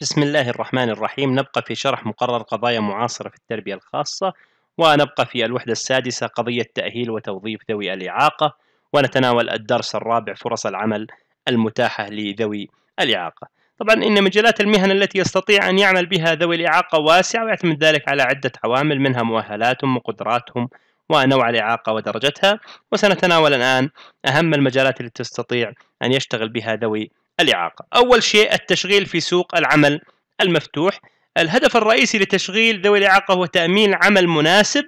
بسم الله الرحمن الرحيم نبقى في شرح مقرر قضايا معاصرة في التربية الخاصة ونبقى في الوحدة السادسة قضية تأهيل وتوظيف ذوي الإعاقة ونتناول الدرس الرابع فرص العمل المتاحة لذوي الإعاقة طبعا إن مجالات المهن التي يستطيع أن يعمل بها ذوي الإعاقة واسعة ويعتمد ذلك على عدة عوامل منها مؤهلاتهم وقدراتهم ونوع الإعاقة ودرجتها وسنتناول الآن أهم المجالات التي تستطيع أن يشتغل بها ذوي الإعاقة أول شيء التشغيل في سوق العمل المفتوح الهدف الرئيسي لتشغيل ذوي الإعاقة هو تأمين عمل مناسب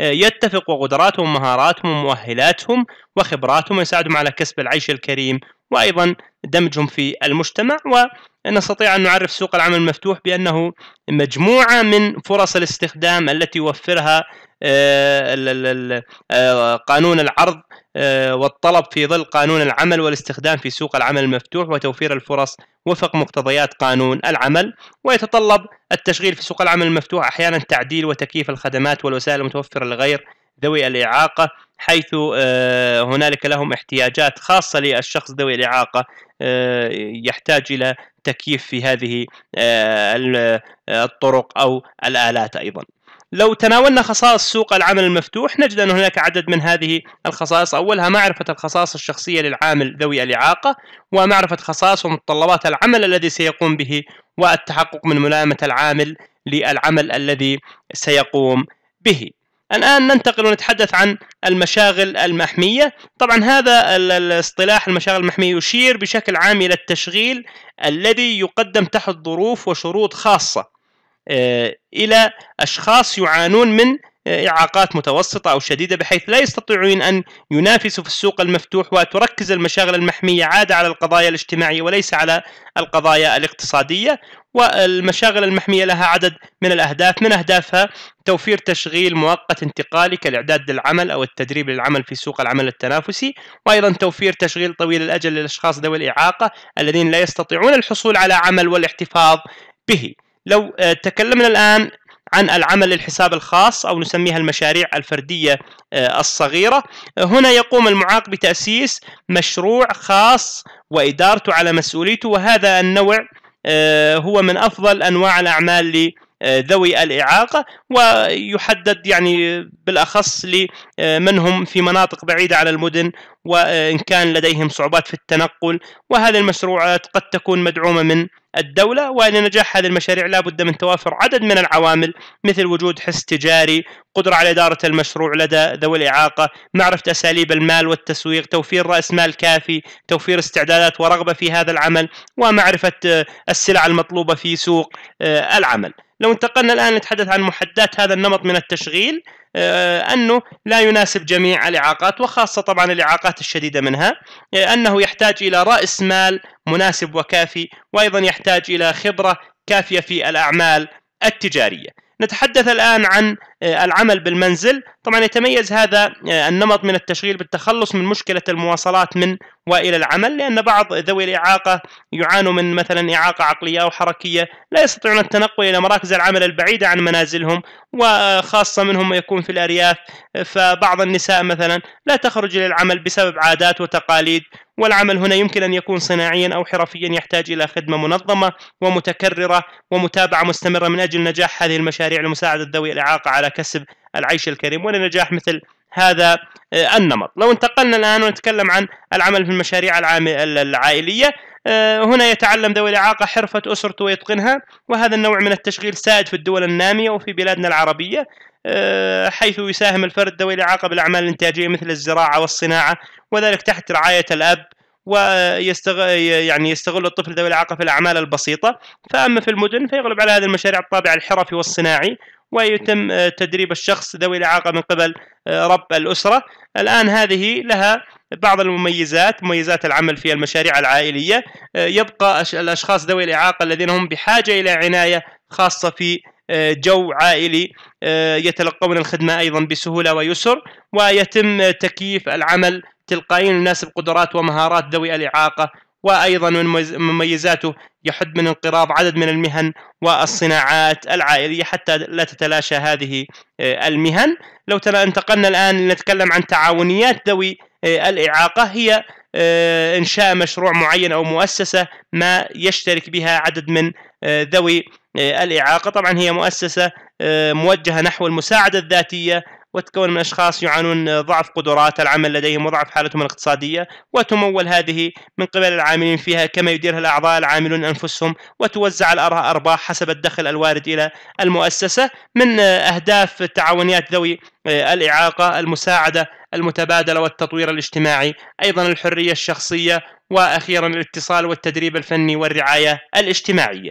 آه، يتفق وقدراتهم ومهاراتهم ومؤهلاتهم وخبراتهم ويساعدهم على كسب العيش الكريم وأيضا دمجهم في المجتمع ونستطيع أن نعرف سوق العمل المفتوح بأنه مجموعة من فرص الاستخدام التي يوفرها آه، آه، قانون العرض آه، والطلب في ظل قانون العمل والاستخدام في سوق العمل المفتوح وتوفير الفرص وفق مقتضيات قانون العمل ويتطلب التشغيل في سوق العمل المفتوح أحيانا تعديل وتكييف الخدمات والوسائل المتوفرة لغير ذوي الإعاقة حيث آه، هنالك لهم احتياجات خاصة للشخص ذوي الإعاقة آه، يحتاج إلى تكييف في هذه آه، الطرق أو الآلات أيضا لو تناولنا خصائص سوق العمل المفتوح نجد أن هناك عدد من هذه الخصائص أولها معرفة الخصائص الشخصية للعامل ذوي الإعاقة ومعرفة خصائص ومتطلبات العمل الذي سيقوم به والتحقق من ملائمة العامل للعمل الذي سيقوم به الآن ننتقل ونتحدث عن المشاغل المحمية طبعا هذا الاصطلاح المشاغل المحمية يشير بشكل عام إلى التشغيل الذي يقدم تحت ظروف وشروط خاصة آه، إلى أشخاص يعانون من إعاقات متوسطة أو شديدة بحيث لا يستطيعون أن ينافسوا في السوق المفتوح وتركز المشاغل المحمية عادة على القضايا الاجتماعية وليس على القضايا الاقتصادية والمشاغل المحمية لها عدد من الأهداف من أهدافها توفير تشغيل مؤقت انتقالي كالإعداد للعمل أو التدريب للعمل في سوق العمل التنافسي وأيضا توفير تشغيل طويل الأجل للأشخاص ذوي الإعاقة الذين لا يستطيعون الحصول على عمل والاحتفاظ به لو تكلمنا الآن عن العمل الحساب الخاص أو نسميها المشاريع الفردية آه، الصغيرة هنا يقوم المعاق بتأسيس مشروع خاص وإدارته على مسؤوليته وهذا النوع آه، هو من أفضل أنواع الأعمال آه، ذوي الإعاقة ويحدد يعني بالأخص لمن آه، هم في مناطق بعيدة على المدن وإن كان لديهم صعوبات في التنقل وهذه المشروعات قد تكون مدعومة من الدولة ولنجاح هذه المشاريع لا بد من توافر عدد من العوامل مثل وجود حس تجاري قدرة على إدارة المشروع لدى ذوي الإعاقة معرفة أساليب المال والتسويق توفير رأس مال كافي توفير استعدادات ورغبة في هذا العمل ومعرفة آه، السلع المطلوبة في سوق العمل لو انتقلنا الآن نتحدث عن محدات هذا النمط من التشغيل آه، أنه لا يناسب جميع الإعاقات وخاصة طبعا الإعاقات الشديدة منها آه، أنه يحتاج إلى رأس مال مناسب وكافي وأيضا يحتاج إلى خبرة كافية في الأعمال التجارية نتحدث الآن عن آه، العمل بالمنزل طبعا يتميز هذا النمط من التشغيل بالتخلص من مشكلة المواصلات من والى العمل لان بعض ذوي الاعاقه يعانوا من مثلا اعاقه عقليه او حركيه لا يستطيعون التنقل الى مراكز العمل البعيده عن منازلهم وخاصه منهم يكون في الارياف فبعض النساء مثلا لا تخرج الى العمل بسبب عادات وتقاليد والعمل هنا يمكن ان يكون صناعيا او حرفيا يحتاج الى خدمه منظمه ومتكرره ومتابعه مستمره من اجل نجاح هذه المشاريع لمساعده ذوي الاعاقه على كسب العيش الكريم ولنجاح مثل هذا آه، النمط لو انتقلنا الآن ونتكلم عن العمل في المشاريع العائلية آه، هنا يتعلم ذوي الإعاقة حرفة أسرته ويتقنها وهذا النوع من التشغيل سائد في الدول النامية وفي بلادنا العربية آه، حيث يساهم الفرد ذوي الإعاقة بالأعمال الإنتاجية مثل الزراعة والصناعة وذلك تحت رعاية الأب ويستغل يعني يستغل الطفل ذوي الإعاقة في الأعمال البسيطة فأما في المدن فيغلب على هذه المشاريع الطابع الحرفي والصناعي ويتم آه، تدريب الشخص ذوي الإعاقة من قبل آه، رب الأسرة الآن هذه لها بعض المميزات مميزات العمل في المشاريع العائلية آه، يبقى الأشخاص ذوي الإعاقة الذين هم بحاجة إلى عناية خاصة في جو عائلي يتلقون الخدمة أيضا بسهولة ويسر ويتم تكييف العمل تلقائيا يناسب قدرات ومهارات ذوي الإعاقة وأيضا من مميزاته يحد من انقراض عدد من المهن والصناعات العائلية حتى لا تتلاشى هذه آه، المهن لو انتقلنا الآن لنتكلم عن تعاونيات ذوي آه، الإعاقة هي آه، إنشاء مشروع معين أو مؤسسة ما يشترك بها عدد من ذوي الإعاقة طبعا هي مؤسسة موجهة نحو المساعدة الذاتية وتكون من أشخاص يعانون ضعف قدرات العمل لديهم وضعف حالتهم الاقتصادية وتمول هذه من قبل العاملين فيها كما يديرها الأعضاء العاملون أنفسهم وتوزع الأرباح حسب الدخل الوارد إلى المؤسسة من أهداف تعاونيات ذوي الإعاقة المساعدة المتبادلة والتطوير الاجتماعي أيضا الحرية الشخصية وأخيرا الاتصال والتدريب الفني والرعاية الاجتماعية